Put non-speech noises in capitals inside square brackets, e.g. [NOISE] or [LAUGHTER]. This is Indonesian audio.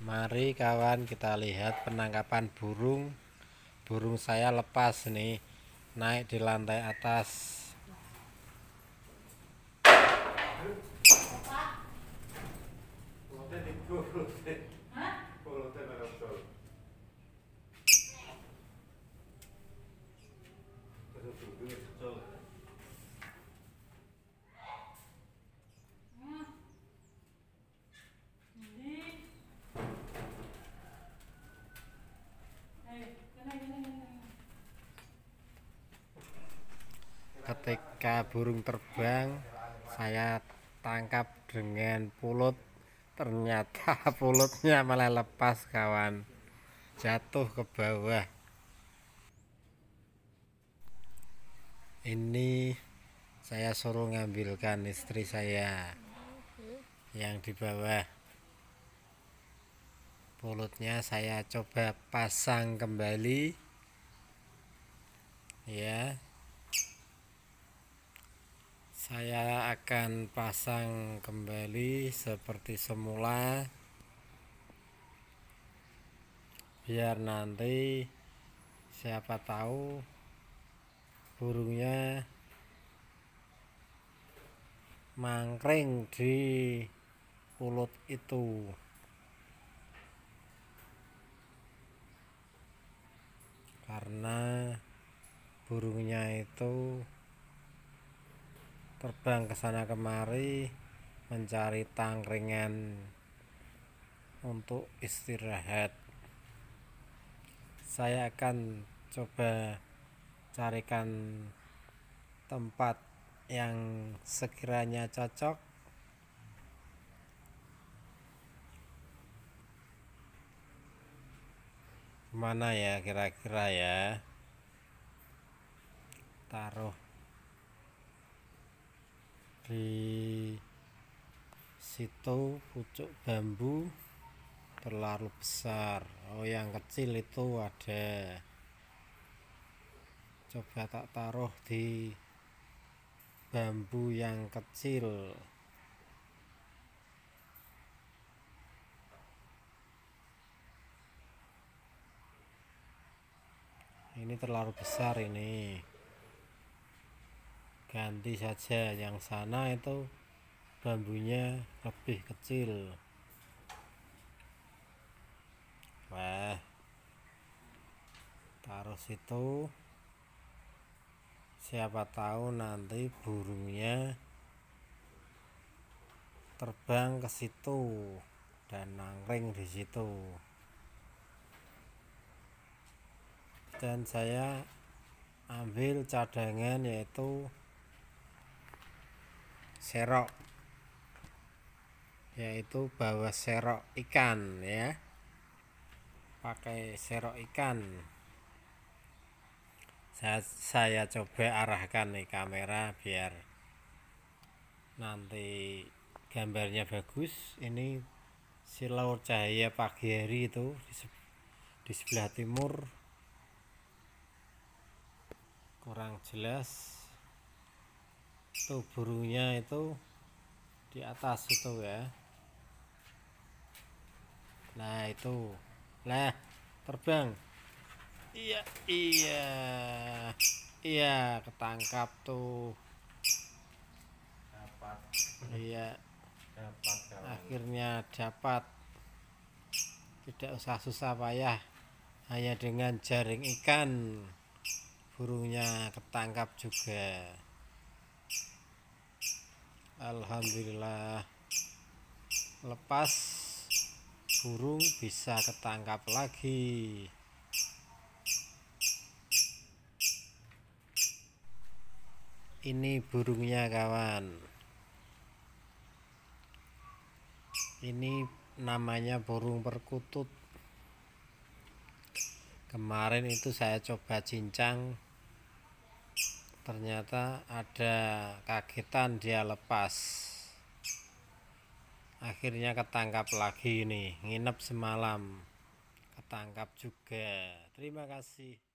Mari kawan kita lihat penangkapan burung Burung saya lepas nih Naik di lantai atas ketika burung terbang saya tangkap dengan pulut ternyata [LAUGHS] pulutnya malah lepas kawan jatuh ke bawah ini saya suruh ngambilkan istri saya yang di bawah pulutnya saya coba pasang kembali ya saya akan pasang kembali seperti semula biar nanti siapa tahu burungnya mangkring di pulut itu terbang ke sana kemari mencari tangkringan untuk istirahat saya akan coba carikan tempat yang sekiranya cocok mana ya kira-kira ya taruh dari situ pucuk bambu terlalu besar oh yang kecil itu ada coba tak taruh di bambu yang kecil ini terlalu besar ini ganti saja yang sana itu bambunya lebih kecil Wah, taruh situ siapa tahu nanti burungnya terbang ke situ dan nangring di situ dan saya ambil cadangan yaitu serok yaitu bawa serok ikan ya pakai serok ikan saya, saya coba arahkan nih kamera biar nanti gambarnya bagus ini silau cahaya pagi hari itu di, di sebelah timur kurang jelas itu burungnya itu di atas itu ya nah itu nah terbang iya iya iya ketangkap tuh dapat iya dapat akhirnya dapat tidak usah susah payah hanya dengan jaring ikan burungnya ketangkap juga Alhamdulillah lepas burung bisa ketangkap lagi ini burungnya kawan ini namanya burung perkutut kemarin itu saya coba cincang ternyata ada kagetan dia lepas akhirnya ketangkap lagi ini nginep semalam ketangkap juga terima kasih